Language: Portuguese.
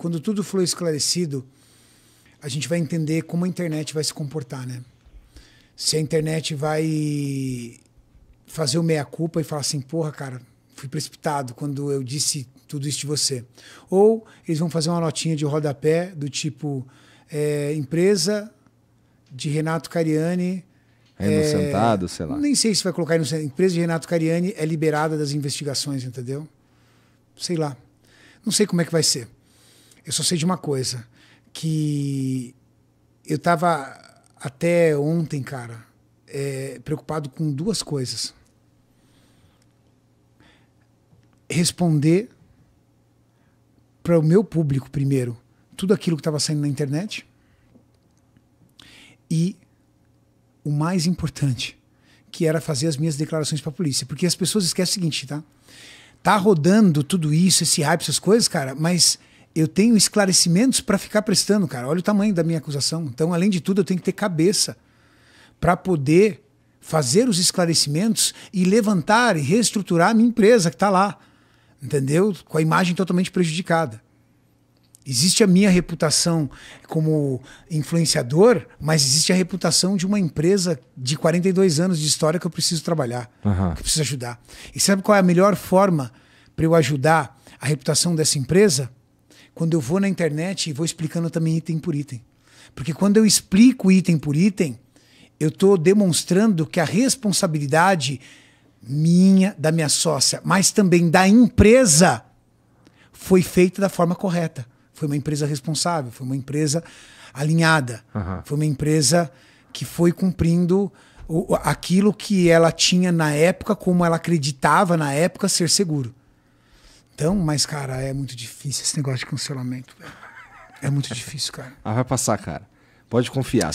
quando tudo for esclarecido, a gente vai entender como a internet vai se comportar, né? Se a internet vai fazer o meia-culpa e falar assim, porra, cara, fui precipitado quando eu disse tudo isso de você. Ou eles vão fazer uma notinha de rodapé do tipo, é, empresa de Renato Cariani... É inocentado, é, sei lá. Nem sei se vai colocar inocentado. Empresa de Renato Cariani é liberada das investigações, entendeu? Sei lá. Não sei como é que vai ser. Eu só sei de uma coisa, que eu tava até ontem, cara, é, preocupado com duas coisas. Responder para o meu público primeiro tudo aquilo que estava saindo na internet e o mais importante que era fazer as minhas declarações para a polícia porque as pessoas esquecem o seguinte tá tá rodando tudo isso esse hype essas coisas cara mas eu tenho esclarecimentos para ficar prestando, cara. Olha o tamanho da minha acusação. Então, além de tudo, eu tenho que ter cabeça para poder fazer os esclarecimentos e levantar e reestruturar a minha empresa que está lá, entendeu? Com a imagem totalmente prejudicada. Existe a minha reputação como influenciador, mas existe a reputação de uma empresa de 42 anos de história que eu preciso trabalhar, uhum. que eu preciso ajudar. E sabe qual é a melhor forma para eu ajudar a reputação dessa empresa? quando eu vou na internet, e vou explicando também item por item. Porque quando eu explico item por item, eu estou demonstrando que a responsabilidade minha, da minha sócia, mas também da empresa, foi feita da forma correta. Foi uma empresa responsável, foi uma empresa alinhada, uhum. foi uma empresa que foi cumprindo aquilo que ela tinha na época, como ela acreditava na época ser seguro. Então, mas, cara, é muito difícil esse negócio de cancelamento. É muito difícil, cara. Ah, vai passar, cara. Pode confiar.